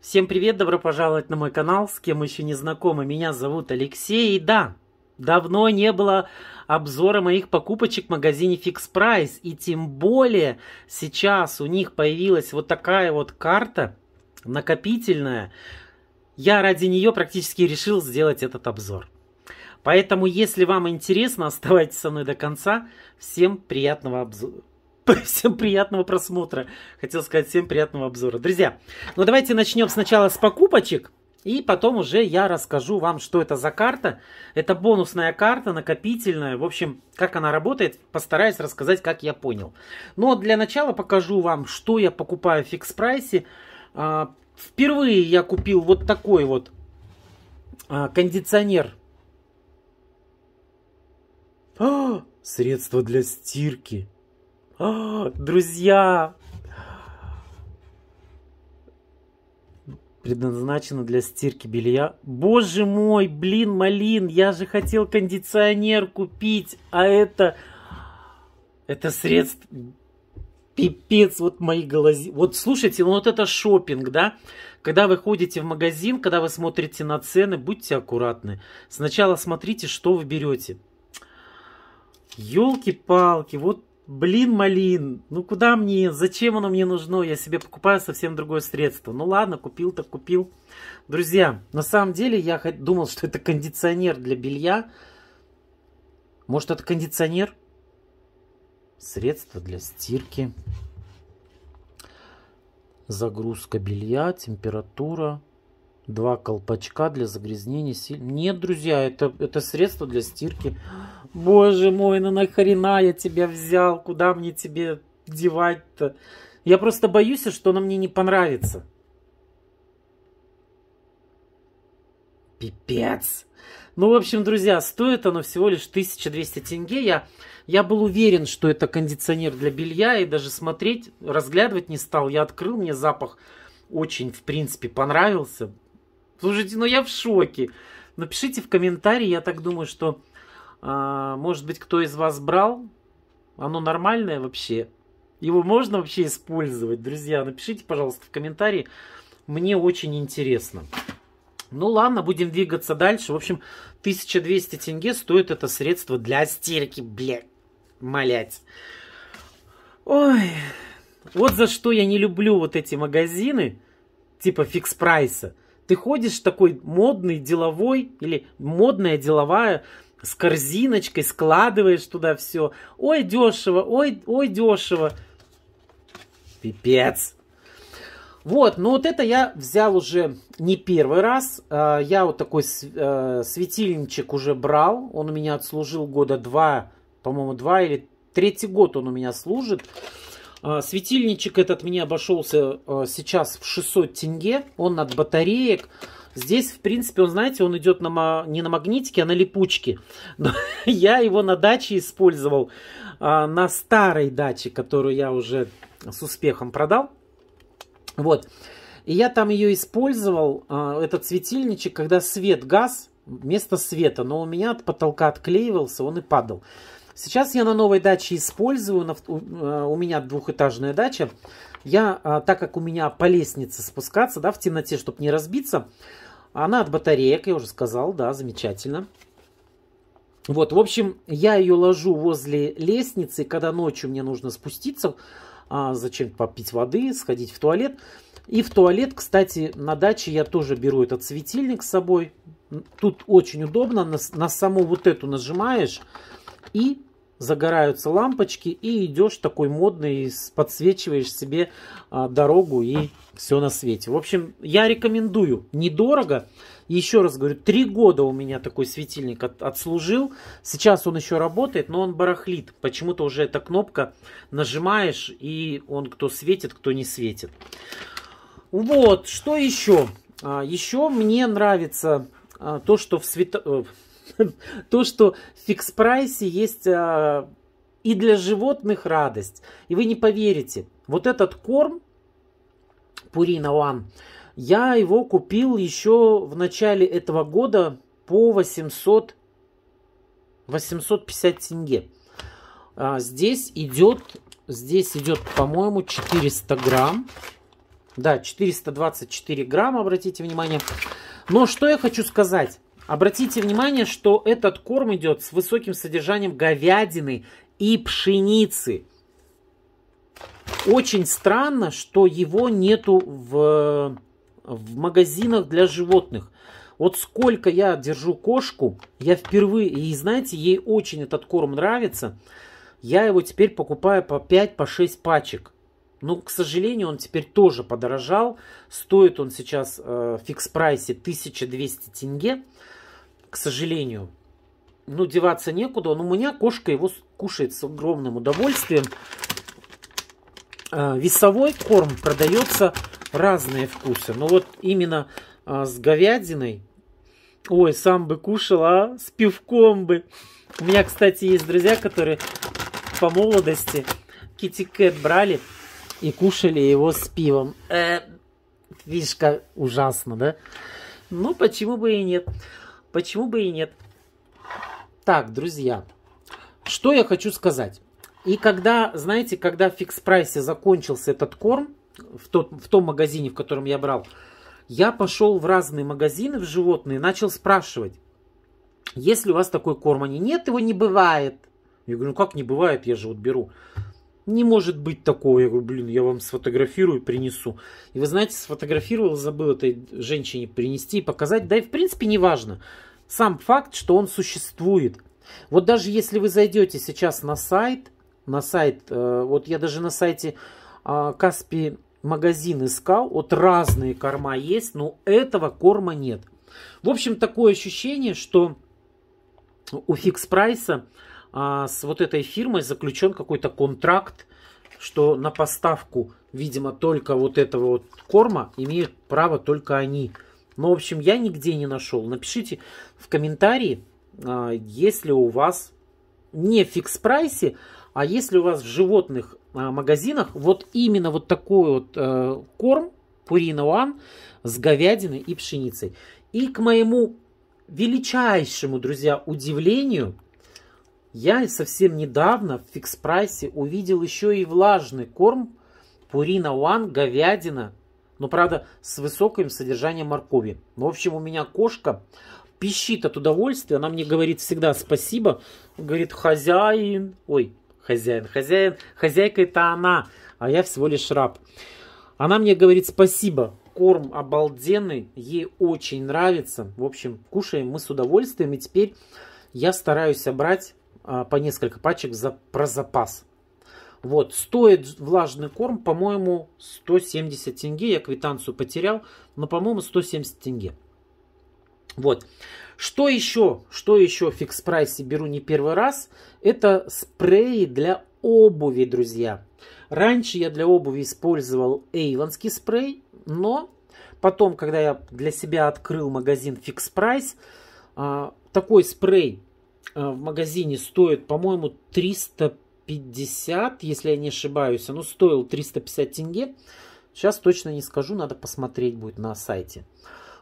Всем привет, добро пожаловать на мой канал, с кем еще не знакомы, меня зовут Алексей, и да, давно не было обзора моих покупочек в магазине Fix Price, и тем более сейчас у них появилась вот такая вот карта накопительная, я ради нее практически решил сделать этот обзор. Поэтому, если вам интересно, оставайтесь со мной до конца. Всем приятного обзора. Всем приятного просмотра. Хотел сказать, всем приятного обзора. Друзья, ну давайте начнем сначала с покупочек. И потом уже я расскажу вам, что это за карта. Это бонусная карта, накопительная. В общем, как она работает, постараюсь рассказать, как я понял. Но для начала покажу вам, что я покупаю в фикс прайсе. А, впервые я купил вот такой вот а, кондиционер. А, средство для стирки. Друзья! Предназначено для стирки белья. Боже мой, блин, малин, я же хотел кондиционер купить, а это... Это средство... Пипец, вот мои глаза. Вот слушайте, ну вот это шопинг, да? Когда вы ходите в магазин, когда вы смотрите на цены, будьте аккуратны. Сначала смотрите, что вы берете. Елки-палки, вот блин, малин, ну куда мне, зачем оно мне нужно, я себе покупаю совсем другое средство. Ну ладно, купил так купил. Друзья, на самом деле я думал, что это кондиционер для белья. Может это кондиционер? Средство для стирки. Загрузка белья, температура. Два колпачка для загрязнения сильно. Нет, друзья, это, это средство для стирки. Боже мой, ну нахрена я тебя взял? Куда мне тебе девать-то? Я просто боюсь, что оно мне не понравится. Пипец. Ну, в общем, друзья, стоит оно всего лишь 1200 тенге. Я, я был уверен, что это кондиционер для белья, и даже смотреть, разглядывать не стал. Я открыл, мне запах очень, в принципе, понравился. Слушайте, ну я в шоке. Напишите в комментарии, я так думаю, что, а, может быть, кто из вас брал. Оно нормальное вообще? Его можно вообще использовать, друзья? Напишите, пожалуйста, в комментарии. Мне очень интересно. Ну ладно, будем двигаться дальше. В общем, 1200 тенге стоит это средство для стирки, бля, молять. Ой, вот за что я не люблю вот эти магазины, типа фикс прайса. Ты ходишь такой модный, деловой или модная, деловая, с корзиночкой, складываешь туда все. Ой, дешево, ой, ой, дешево. Пипец. Вот, но ну вот это я взял уже не первый раз. А, я вот такой э, светильничек уже брал. Он у меня отслужил года два, по-моему, два или третий год он у меня служит. А, светильничек этот мне обошелся а, сейчас в 600 тенге. Он от батареек. Здесь, в принципе, он, знаете, он идет на, не на магнитике, а на липучке. Но я его на даче использовал, а, на старой даче, которую я уже с успехом продал. Вот. И я там ее использовал, этот светильничек, когда свет газ вместо света, но у меня от потолка отклеивался, он и падал. Сейчас я на новой даче использую, э, у меня двухэтажная дача. Я, а, так как у меня по лестнице спускаться, да, в темноте, чтобы не разбиться, она от батареек, я уже сказал, да, замечательно. Вот, в общем, я ее ложу возле лестницы, когда ночью мне нужно спуститься, а зачем попить воды, сходить в туалет. И в туалет, кстати, на даче я тоже беру этот светильник с собой. Тут очень удобно, на, на саму вот эту нажимаешь и загораются лампочки, и идешь такой модный, подсвечиваешь себе а, дорогу и все на свете. В общем, я рекомендую, недорого. Еще раз говорю, три года у меня такой светильник от, отслужил. Сейчас он еще работает, но он барахлит. Почему-то уже эта кнопка нажимаешь, и он кто светит, кто не светит. Вот, что еще? А, еще мне нравится а, то, что в свет... Э, то, что в фикс-прайсе есть а, и для животных радость. И вы не поверите, вот этот корм Purina One, я его купил еще в начале этого года по 800, 850 тенге. А, здесь идет, здесь идет, по-моему, 400 грамм. Да, 424 грамм обратите внимание. Но что я хочу сказать. Обратите внимание, что этот корм идет с высоким содержанием говядины и пшеницы. Очень странно, что его нету в, в магазинах для животных. Вот сколько я держу кошку, я впервые, и знаете, ей очень этот корм нравится. Я его теперь покупаю по 5-6 по пачек. Но, к сожалению, он теперь тоже подорожал. Стоит он сейчас э, в фикс-прайсе 1200 тенге к сожалению. Ну, деваться некуда. Но у меня кошка его кушает с огромным удовольствием. А, весовой корм продается разные вкусы. Но вот именно а, с говядиной Ой, сам бы кушал, а с пивком бы. У меня, кстати, есть друзья, которые по молодости китикет брали и кушали его с пивом. Э, фишка ужасно, да? Ну, почему бы и нет. Почему бы и нет? Так, друзья, что я хочу сказать. И когда, знаете, когда в фикс-прайсе закончился этот корм, в, тот, в том магазине, в котором я брал, я пошел в разные магазины, в животные, начал спрашивать, если у вас такой корм, они а нет, его не бывает. Я говорю, ну как не бывает, я же вот беру. Не может быть такого. Я говорю, блин, я вам сфотографирую, принесу. И вы знаете, сфотографировал, забыл этой женщине принести и показать. Да и в принципе не важно. Сам факт, что он существует. Вот даже если вы зайдете сейчас на сайт, на сайт, э, вот я даже на сайте а, Каспи магазин искал, вот разные корма есть, но этого корма нет. В общем, такое ощущение, что у фикс прайса а, с вот этой фирмой заключен какой-то контракт, что на поставку, видимо, только вот этого вот корма имеют право только они. Ну, в общем, я нигде не нашел. Напишите в комментарии, а, если у вас не в фикс-прайсе, а если у вас в животных а, магазинах вот именно вот такой вот э, корм Purina One с говядиной и пшеницей. И к моему величайшему, друзья, удивлению – я совсем недавно в фикс-прайсе увидел еще и влажный корм Purina One говядина, но ну, правда с высоким содержанием моркови. Ну, в общем, у меня кошка пищит от удовольствия, она мне говорит всегда спасибо, говорит хозяин, ой, хозяин, хозяин, хозяйка это она, а я всего лишь раб. Она мне говорит спасибо, корм обалденный, ей очень нравится. В общем, кушаем мы с удовольствием. И теперь я стараюсь брать а, по несколько пачек за, про запас. Вот, стоит влажный корм, по-моему, 170 тенге. Я квитанцию потерял, но, по-моему, 170 тенге. Вот. Что еще, что еще в фикс прайсе беру не первый раз, это спреи для обуви, друзья. Раньше я для обуви использовал эйвонский спрей, но потом, когда я для себя открыл магазин фикс прайс, а, такой спрей Э, в магазине стоит, по-моему, 350, если я не ошибаюсь. Оно стоило 350 тенге. Сейчас точно не скажу, надо посмотреть будет на сайте.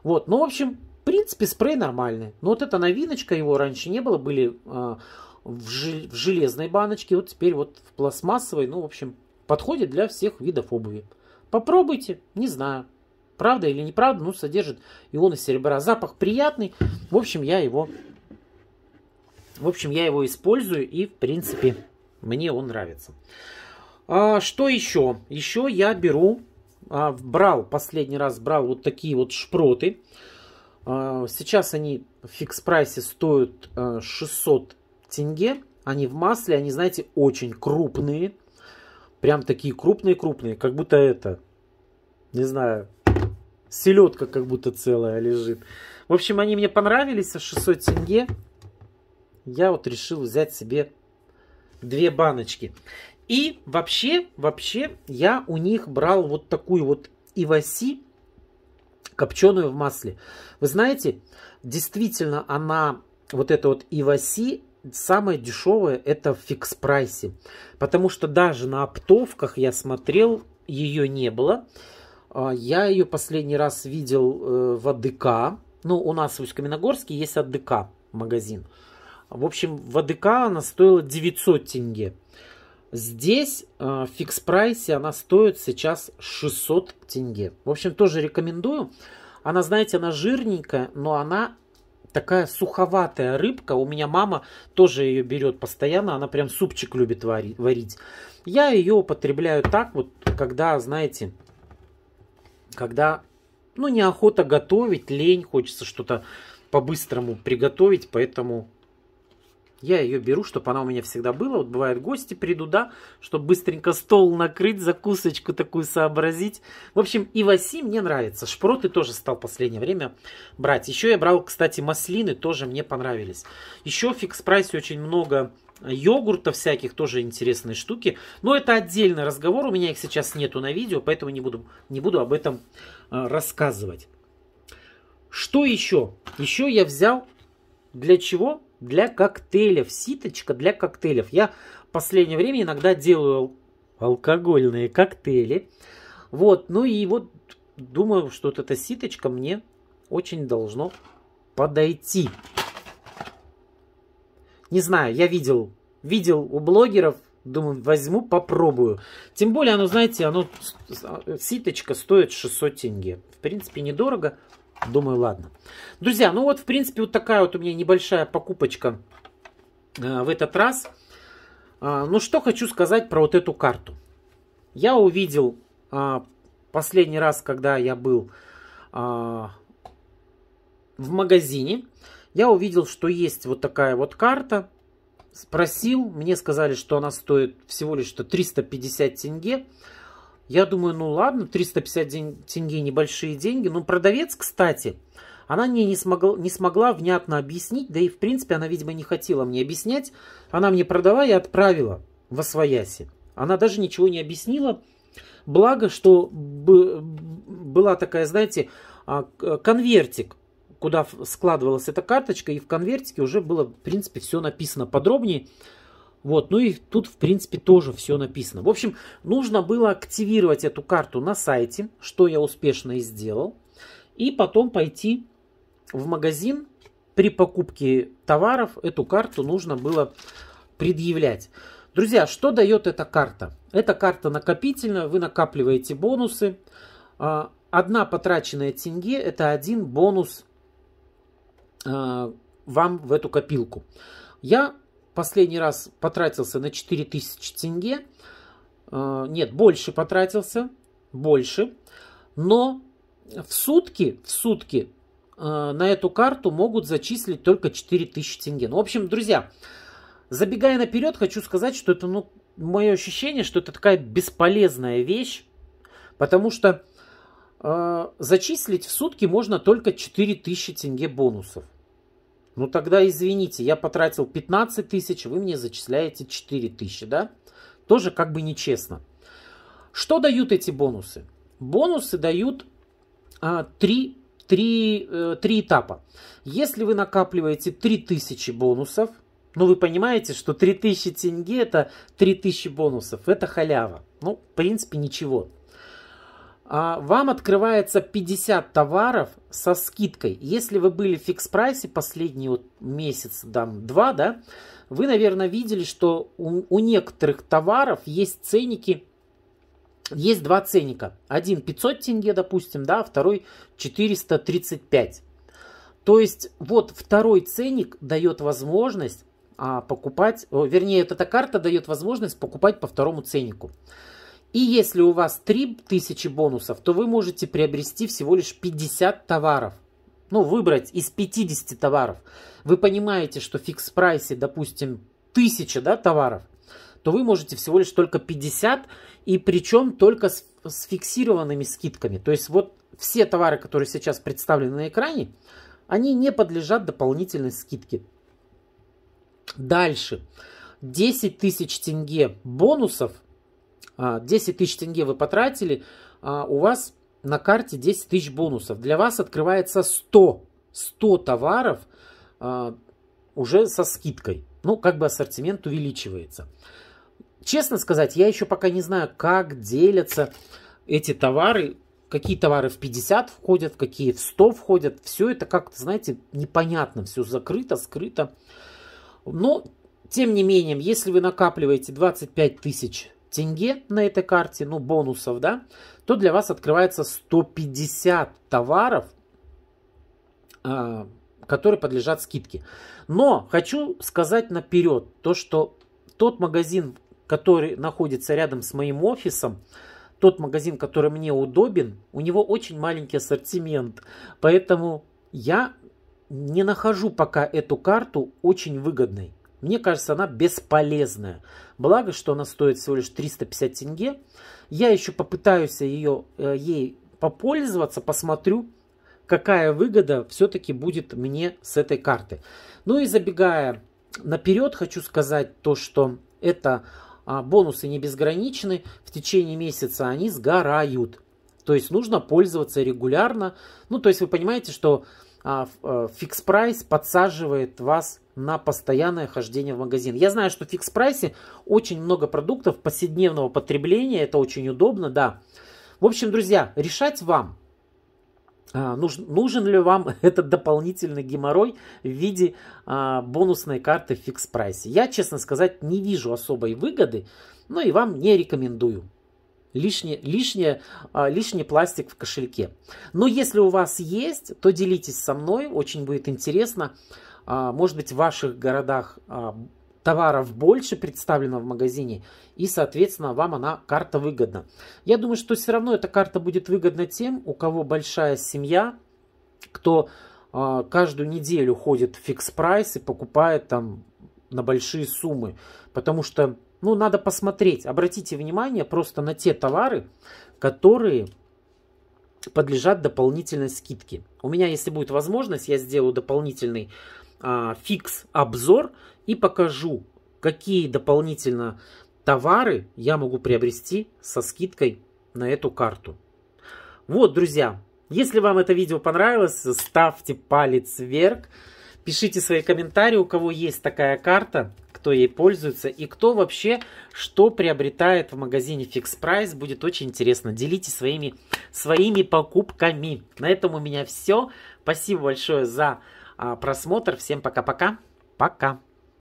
Вот, ну, в общем, в принципе, спрей нормальный. Но вот эта новиночка, его раньше не было, были э, в, железной баночке, вот теперь вот в пластмассовой, ну, в общем, подходит для всех видов обуви. Попробуйте, не знаю, правда или неправда, Но содержит ионы серебра. Запах приятный, в общем, я его в общем, я его использую и, в принципе, мне он нравится. А, что еще? Еще я беру, а, брал, последний раз брал вот такие вот шпроты. А, сейчас они в фикс-прайсе стоят а, 600 тенге. Они в масле, они, знаете, очень крупные. Прям такие крупные-крупные, как будто это, не знаю, селедка как будто целая лежит. В общем, они мне понравились, 600 а тенге я вот решил взять себе две баночки. И вообще, вообще я у них брал вот такую вот иваси, копченую в масле. Вы знаете, действительно она, вот эта вот иваси, самая дешевая, это в фикс прайсе. Потому что даже на оптовках я смотрел, ее не было. А, я ее последний раз видел э, в АДК. Ну, у нас в Усть-Каменогорске есть АДК магазин. В общем, в АДК она стоила 900 тенге. Здесь э, в фикс-прайсе она стоит сейчас 600 тенге. В общем, тоже рекомендую. Она, знаете, она жирненькая, но она такая суховатая рыбка. У меня мама тоже ее берет постоянно. Она прям супчик любит варить. Я ее употребляю так вот, когда, знаете, когда, ну, неохота готовить, лень, хочется что-то по-быстрому приготовить, поэтому я ее беру, чтобы она у меня всегда была. Вот бывают гости, приду, да, чтобы быстренько стол накрыть, закусочку такую сообразить. В общем, и васи мне нравится. Шпроты тоже стал в последнее время брать. Еще я брал, кстати, маслины, тоже мне понравились. Еще в фикс-прайсе очень много йогурта всяких, тоже интересные штуки. Но это отдельный разговор, у меня их сейчас нету на видео, поэтому не буду, не буду об этом э, рассказывать. Что еще? Еще я взял для чего? для коктейлев, ситочка для коктейлев. Я в последнее время иногда делаю алкогольные коктейли. Вот, ну и вот думаю, что вот эта ситочка мне очень должно подойти. Не знаю, я видел, видел у блогеров, думаю, возьму, попробую. Тем более, оно, знаете, оно, ситочка стоит 600 тенге. В принципе, недорого. Думаю, ладно. Друзья, ну вот, в принципе, вот такая вот у меня небольшая покупочка э, в этот раз. Э, ну, что хочу сказать про вот эту карту. Я увидел э, последний раз, когда я был а, в магазине, я увидел, что есть вот такая вот карта. Спросил, мне сказали, что она стоит всего лишь что 350 тенге. Я думаю, ну ладно, 350 день, тенге небольшие деньги. Но продавец, кстати, она мне не смогла, не смогла внятно объяснить, да и в принципе она, видимо, не хотела мне объяснять. Она мне продала и отправила во свояси. Она даже ничего не объяснила. Благо, что была такая, знаете, а, конвертик, куда складывалась эта карточка, и в конвертике уже было, в принципе, все написано подробнее. Вот, ну и тут, в принципе, тоже все написано. В общем, нужно было активировать эту карту на сайте, что я успешно и сделал. И потом пойти в магазин. При покупке товаров эту карту нужно было предъявлять. Друзья, что дает эта карта? Эта карта накопительная, вы накапливаете бонусы. А, одна потраченная тенге – это один бонус а, вам в эту копилку. Я последний раз потратился на 4000 тенге. Э, нет, больше потратился, больше. Но в сутки, в сутки э, на эту карту могут зачислить только 4000 тенге. Ну, в общем, друзья, забегая наперед, хочу сказать, что это, ну, мое ощущение, что это такая бесполезная вещь, потому что э, зачислить в сутки можно только 4000 тенге бонусов. Ну тогда извините, я потратил 15 тысяч, вы мне зачисляете 4 тысячи, да? Тоже как бы нечестно. Что дают эти бонусы? Бонусы дают а, 3 три, э, три этапа. Если вы накапливаете 3000 бонусов, ну вы понимаете, что 3000 тенге это 3000 бонусов, это халява. Ну, в принципе, ничего. А вам открывается 50 товаров со скидкой. Если вы были в фикс-прайсе последний вот месяц, там, два, да, вы, наверное, видели, что у, у некоторых товаров есть ценники, есть два ценника. Один 500 тенге, допустим, да, второй 435. То есть вот второй ценник дает возможность а, покупать, о, вернее, эта карта дает возможность покупать по второму ценнику. И если у вас 3000 бонусов, то вы можете приобрести всего лишь 50 товаров. Ну, выбрать из 50 товаров. Вы понимаете, что в фикс-прайсе, допустим, 1000 да, товаров, то вы можете всего лишь только 50, и причем только с, с фиксированными скидками. То есть вот все товары, которые сейчас представлены на экране, они не подлежат дополнительной скидке. Дальше. 10 тысяч тенге бонусов – 10 а, тысяч тенге вы потратили, а у вас на карте 10 тысяч бонусов. Для вас открывается 100, 100 товаров а, уже со скидкой. Ну, как бы ассортимент увеличивается. Честно сказать, я еще пока не знаю, как делятся эти товары, какие товары в 50 входят, какие в 100 входят. Все это как-то, знаете, непонятно, все закрыто, скрыто. Но, тем не менее, если вы накапливаете 25 тысяч тенге на этой карте, ну, бонусов, да, то для вас открывается 150 товаров, а, которые подлежат скидке. Но хочу сказать наперед то, что тот магазин, который находится рядом с моим офисом, тот магазин, который мне удобен, у него очень маленький ассортимент. Поэтому я не нахожу пока эту карту очень выгодной. Мне кажется, она бесполезная. Благо, что она стоит всего лишь 350 тенге. Я еще попытаюсь ее, э, ей попользоваться, посмотрю, какая выгода все-таки будет мне с этой карты. Ну и забегая наперед, хочу сказать то, что это а, бонусы не безграничны. В течение месяца они сгорают. То есть нужно пользоваться регулярно. Ну, то есть вы понимаете, что а, э, фикс прайс подсаживает вас на постоянное хождение в магазин. Я знаю, что в фикс прайсе очень много продуктов повседневного потребления, это очень удобно, да. В общем, друзья, решать вам, а, нужен, ли вам этот дополнительный геморрой в виде а, бонусной карты в фикс прайсе. Я, честно сказать, не вижу особой выгоды, но и вам не рекомендую лишний, лишний, а, лишний пластик в кошельке. Но если у вас есть, то делитесь со мной, очень будет интересно. А, может быть, в ваших городах а, товаров больше представлено в магазине, и, соответственно, вам она карта выгодна. Я думаю, что все равно эта карта будет выгодна тем, у кого большая семья, кто каждую неделю ходит в фикс-прайс и покупает там на большие суммы, потому что ну, надо посмотреть, обратите внимание просто на те товары, которые подлежат дополнительной скидке. У меня, если будет возможность, я сделаю дополнительный а, фикс-обзор и покажу, какие дополнительно товары я могу приобрести со скидкой на эту карту. Вот, друзья, если вам это видео понравилось, ставьте палец вверх, пишите свои комментарии, у кого есть такая карта, кто ей пользуется и кто вообще что приобретает в магазине Fix Price. Будет очень интересно. Делитесь своими, своими покупками. На этом у меня все. Спасибо большое за а, просмотр. Всем пока-пока. Пока. -пока. пока.